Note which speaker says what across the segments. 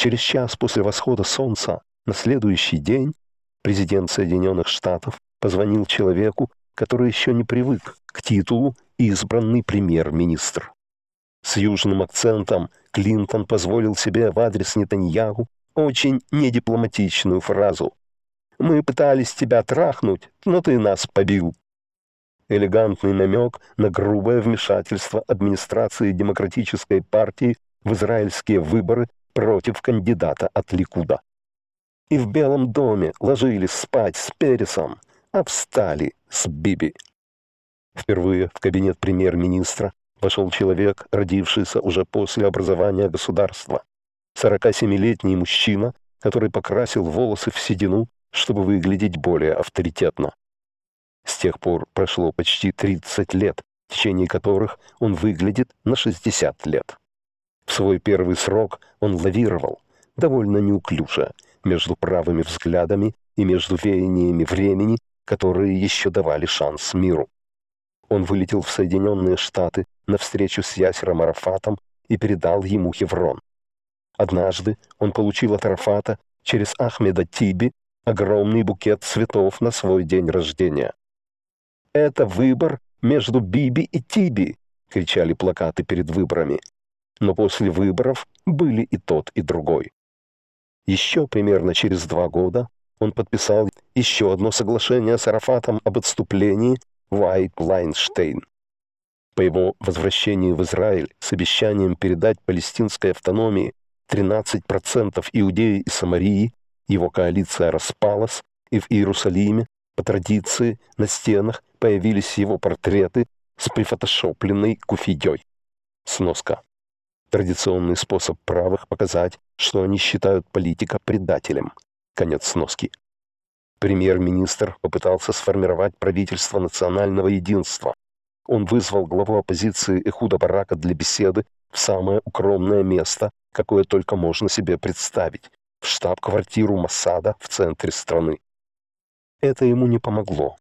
Speaker 1: Через час после восхода солнца на следующий день президент Соединенных Штатов позвонил человеку, который еще не привык к титулу «избранный премьер-министр». С южным акцентом Клинтон позволил себе в адрес Нетаньяху очень недипломатичную фразу «Мы пытались тебя трахнуть, но ты нас побил». Элегантный намек на грубое вмешательство администрации Демократической партии в израильские выборы против кандидата от Ликуда. И в Белом доме ложились спать с Пересом, а встали с Биби. Впервые в кабинет премьер-министра вошел человек, родившийся уже после образования государства. 47-летний мужчина, который покрасил волосы в седину, чтобы выглядеть более авторитетно. С тех пор прошло почти 30 лет, в течение которых он выглядит на 60 лет. В свой первый срок он лавировал, довольно неуклюже, между правыми взглядами и между веяниями времени, которые еще давали шанс миру. Он вылетел в Соединенные Штаты на встречу с Ясером Арафатом и передал ему Хеврон. Однажды он получил от Арафата через Ахмеда Тиби огромный букет цветов на свой день рождения. «Это выбор между Биби и Тиби!» — кричали плакаты перед выборами но после выборов были и тот, и другой. Еще примерно через два года он подписал еще одно соглашение с Арафатом об отступлении Вайт Лайнштейн. По его возвращении в Израиль с обещанием передать палестинской автономии 13% Иудеи и Самарии, его коалиция распалась, и в Иерусалиме по традиции на стенах появились его портреты с прифотошопленной куфидей. Сноска. Традиционный способ правых показать, что они считают политика предателем. Конец сноски. Премьер-министр попытался сформировать правительство национального единства. Он вызвал главу оппозиции Эхуда Барака для беседы в самое укромное место, какое только можно себе представить, в штаб-квартиру Масада в центре страны. Это ему не помогло.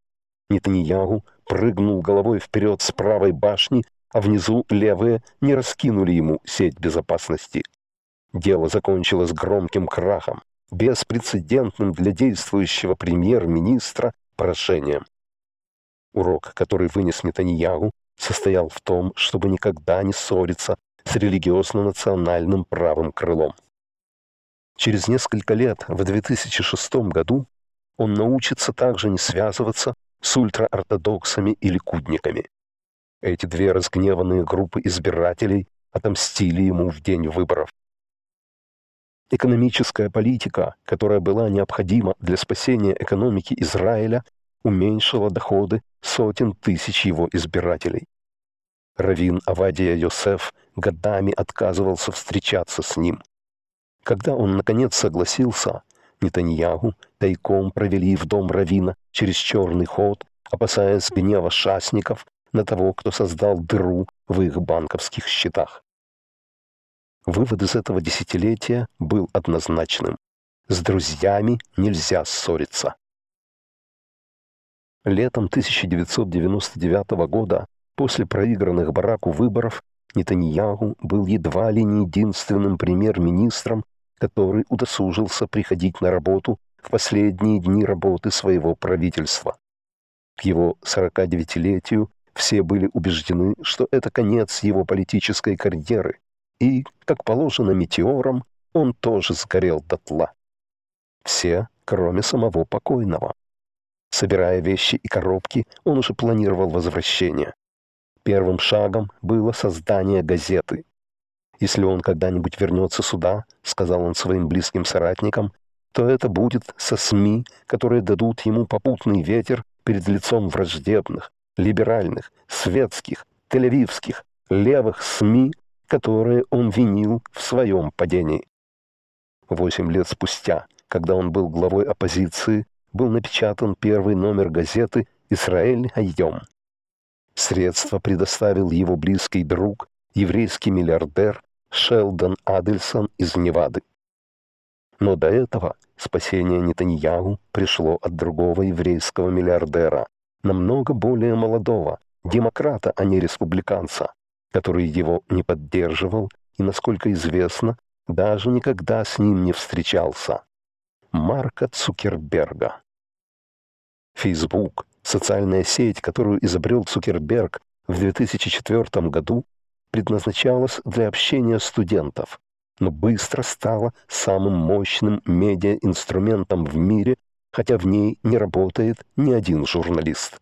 Speaker 1: Нетаньягу прыгнул головой вперед с правой башни а внизу левые не раскинули ему сеть безопасности. Дело закончилось громким крахом, беспрецедентным для действующего премьер-министра поражением. Урок, который вынес Метаньяу, состоял в том, чтобы никогда не ссориться с религиозно-национальным правым крылом. Через несколько лет, в 2006 году, он научится также не связываться с ультраортодоксами или кудниками. Эти две разгневанные группы избирателей отомстили ему в день выборов. Экономическая политика, которая была необходима для спасения экономики Израиля, уменьшила доходы сотен тысяч его избирателей. Равин Авадия Йосеф годами отказывался встречаться с ним. Когда он наконец согласился, Нетаньягу тайком провели в дом Равина через черный ход, опасаясь гнева шастников на того, кто создал дыру в их банковских счетах. Вывод из этого десятилетия был однозначным. С друзьями нельзя ссориться. Летом 1999 года, после проигранных Бараку выборов, Нетаньяху был едва ли не единственным премьер-министром, который удосужился приходить на работу в последние дни работы своего правительства. К его 49-летию все были убеждены, что это конец его политической карьеры, и, как положено метеором, он тоже сгорел дотла. Все, кроме самого покойного. Собирая вещи и коробки, он уже планировал возвращение. Первым шагом было создание газеты. «Если он когда-нибудь вернется сюда», — сказал он своим близким соратникам, то это будет со СМИ, которые дадут ему попутный ветер перед лицом враждебных, либеральных, светских, тель-авивских, левых СМИ, которые он винил в своем падении. Восемь лет спустя, когда он был главой оппозиции, был напечатан первый номер газеты «Израиль Айом». Средства предоставил его близкий друг, еврейский миллиардер Шелдон Адельсон из Невады. Но до этого спасение Нетаньягу пришло от другого еврейского миллиардера намного более молодого, демократа, а не республиканца, который его не поддерживал и, насколько известно, даже никогда с ним не встречался. Марка Цукерберга. Фейсбук, социальная сеть, которую изобрел Цукерберг в 2004 году, предназначалась для общения студентов, но быстро стала самым мощным медиаинструментом в мире хотя в ней не работает ни один журналист.